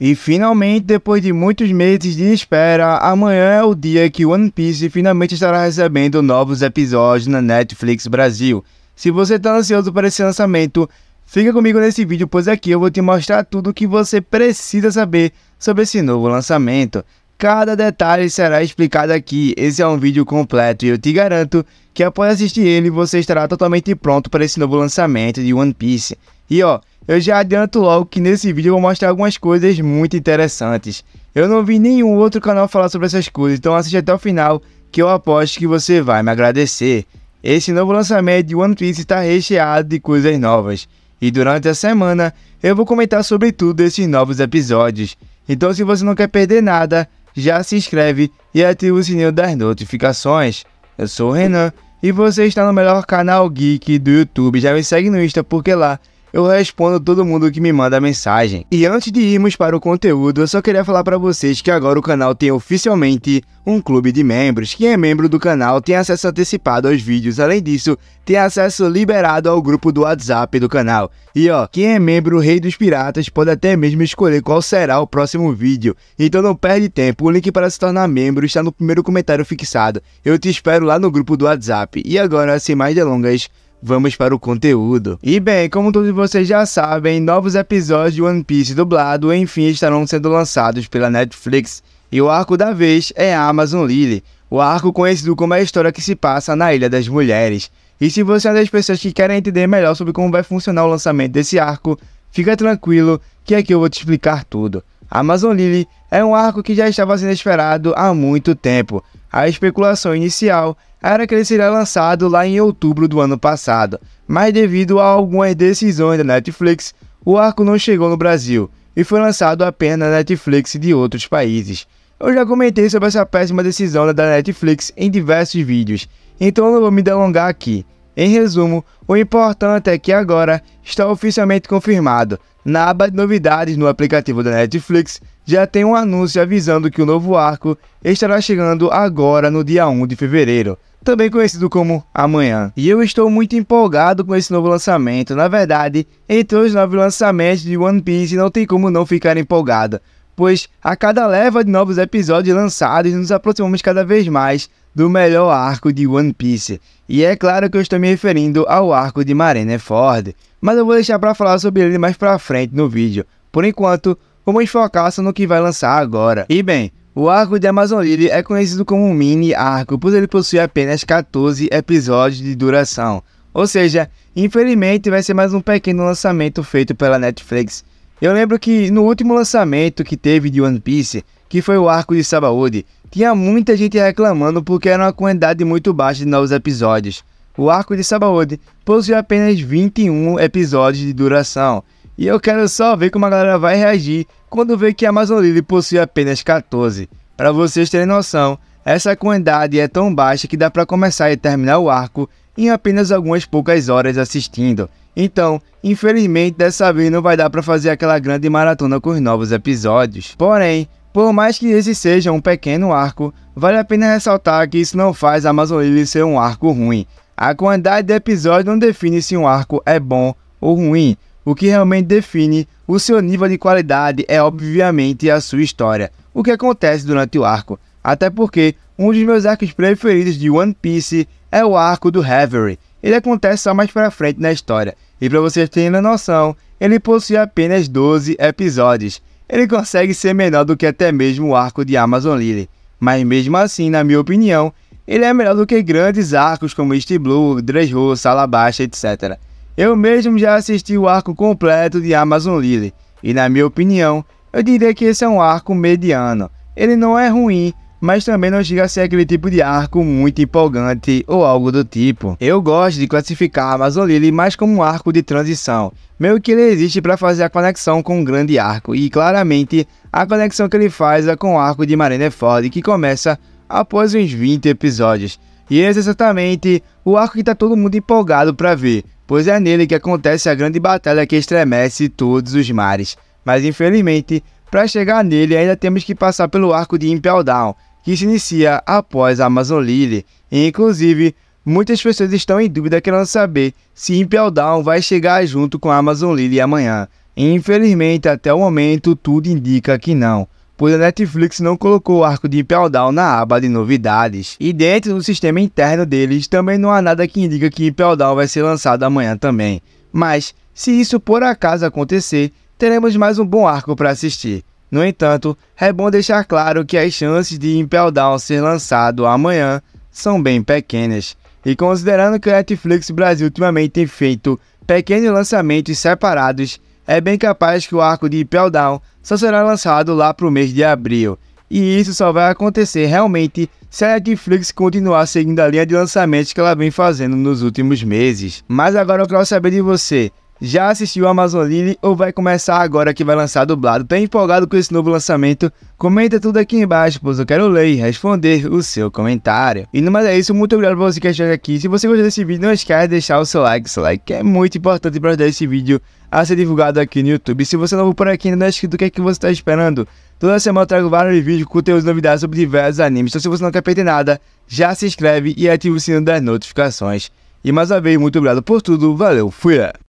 E finalmente, depois de muitos meses de espera, amanhã é o dia que One Piece finalmente estará recebendo novos episódios na Netflix Brasil. Se você está ansioso para esse lançamento, fica comigo nesse vídeo, pois aqui eu vou te mostrar tudo o que você precisa saber sobre esse novo lançamento. Cada detalhe será explicado aqui, esse é um vídeo completo e eu te garanto que após assistir ele, você estará totalmente pronto para esse novo lançamento de One Piece. E ó, eu já adianto logo que nesse vídeo eu vou mostrar algumas coisas muito interessantes. Eu não vi nenhum outro canal falar sobre essas coisas, então assiste até o final que eu aposto que você vai me agradecer. Esse novo lançamento de One Piece está recheado de coisas novas. E durante a semana eu vou comentar sobre tudo esses novos episódios. Então se você não quer perder nada, já se inscreve e ativa o sininho das notificações. Eu sou o Renan e você está no melhor canal geek do YouTube. Já me segue no Insta porque lá eu respondo todo mundo que me manda mensagem. E antes de irmos para o conteúdo, eu só queria falar para vocês que agora o canal tem oficialmente um clube de membros. Quem é membro do canal tem acesso antecipado aos vídeos. Além disso, tem acesso liberado ao grupo do WhatsApp do canal. E ó, quem é membro Rei dos Piratas pode até mesmo escolher qual será o próximo vídeo. Então não perde tempo, o link para se tornar membro está no primeiro comentário fixado. Eu te espero lá no grupo do WhatsApp. E agora, sem mais delongas, vamos para o conteúdo. E bem, como todos vocês já sabem, novos episódios de One Piece dublado enfim estarão sendo lançados pela Netflix. E o arco da vez é a Amazon Lily, o arco conhecido como a história que se passa na Ilha das Mulheres. E se você é uma das pessoas que querem entender melhor sobre como vai funcionar o lançamento desse arco, fica tranquilo que aqui eu vou te explicar tudo. Amazon Lily é um arco que já estava sendo esperado há muito tempo, a especulação inicial era que ele seria lançado lá em outubro do ano passado, mas devido a algumas decisões da Netflix, o arco não chegou no Brasil e foi lançado apenas na Netflix de outros países. Eu já comentei sobre essa péssima decisão da Netflix em diversos vídeos, então não vou me delongar aqui. Em resumo, o importante é que agora está oficialmente confirmado. Na aba de novidades no aplicativo da Netflix, já tem um anúncio avisando que o novo arco estará chegando agora no dia 1 de fevereiro, também conhecido como Amanhã. E eu estou muito empolgado com esse novo lançamento. Na verdade, entre os novos lançamentos de One Piece não tem como não ficar empolgado pois a cada leva de novos episódios lançados nos aproximamos cada vez mais do melhor arco de One Piece. E é claro que eu estou me referindo ao arco de Marineford, mas eu vou deixar para falar sobre ele mais para frente no vídeo. Por enquanto, vamos focar só no que vai lançar agora. E bem, o arco de Amazon Lily é conhecido como um mini arco, pois ele possui apenas 14 episódios de duração. Ou seja, infelizmente vai ser mais um pequeno lançamento feito pela Netflix, eu lembro que no último lançamento que teve de One Piece, que foi o arco de Sabaody, tinha muita gente reclamando porque era uma quantidade muito baixa de novos episódios. O arco de Sabaody possui apenas 21 episódios de duração, e eu quero só ver como a galera vai reagir quando vê que a Amazon Lily possui apenas 14. Para vocês terem noção, essa quantidade é tão baixa que dá para começar e terminar o arco em apenas algumas poucas horas assistindo. Então, infelizmente dessa vez não vai dar para fazer aquela grande maratona com os novos episódios. Porém, por mais que esse seja um pequeno arco, vale a pena ressaltar que isso não faz Amazon Lily ser um arco ruim. A quantidade de episódios não define se um arco é bom ou ruim. O que realmente define o seu nível de qualidade é obviamente a sua história, o que acontece durante o arco. Até porque um dos meus arcos preferidos de One Piece é o arco do Reverie. Ele acontece só mais pra frente na história, e para vocês terem a noção, ele possui apenas 12 episódios. Ele consegue ser menor do que até mesmo o arco de Amazon Lily, mas mesmo assim, na minha opinião, ele é melhor do que grandes arcos como East Blue, Dressrosa, Salabacha, etc. Eu mesmo já assisti o arco completo de Amazon Lily, e na minha opinião, eu diria que esse é um arco mediano. Ele não é ruim, mas também não chega a ser aquele tipo de arco muito empolgante ou algo do tipo. Eu gosto de classificar a Amazon Lily mais como um arco de transição, meio que ele existe para fazer a conexão com um grande arco, e claramente a conexão que ele faz é com o arco de Ford, que começa após uns 20 episódios. E esse é exatamente o arco que está todo mundo empolgado para ver, pois é nele que acontece a grande batalha que estremece todos os mares. Mas infelizmente, para chegar nele ainda temos que passar pelo arco de Impel Down, que se inicia após a Amazon Lily. E, inclusive, muitas pessoas estão em dúvida querendo saber se Impel Down vai chegar junto com a Amazon Lily amanhã. infelizmente, até o momento, tudo indica que não pois a Netflix não colocou o arco de Impel Down na aba de novidades. E dentro do sistema interno deles também não há nada que indica que Impel Down vai ser lançado amanhã também. Mas, se isso por acaso acontecer, teremos mais um bom arco para assistir. No entanto, é bom deixar claro que as chances de Impel Down ser lançado amanhã são bem pequenas. E considerando que a Netflix Brasil ultimamente tem feito pequenos lançamentos separados, é bem capaz que o arco de Impel Down só será lançado lá para o mês de abril. E isso só vai acontecer realmente se a Netflix continuar seguindo a linha de lançamentos que ela vem fazendo nos últimos meses. Mas agora eu quero saber de você. Já assistiu Amazon Lily ou vai começar agora que vai lançar dublado? Tá empolgado com esse novo lançamento? Comenta tudo aqui embaixo, pois eu quero ler e responder o seu comentário. E no mais é isso, muito obrigado por você que achou aqui. Se você gostou desse vídeo, não esquece de deixar o seu like, seu like que é muito importante para ajudar esse vídeo a ser divulgado aqui no YouTube. se você é novo por aqui ainda não é inscrito, o que é que você está esperando? Toda semana eu trago vários vídeos, conteúdos e novidades sobre diversos animes. Então se você não quer perder nada, já se inscreve e ativa o sino das notificações. E mais uma vez, muito obrigado por tudo, valeu, fui!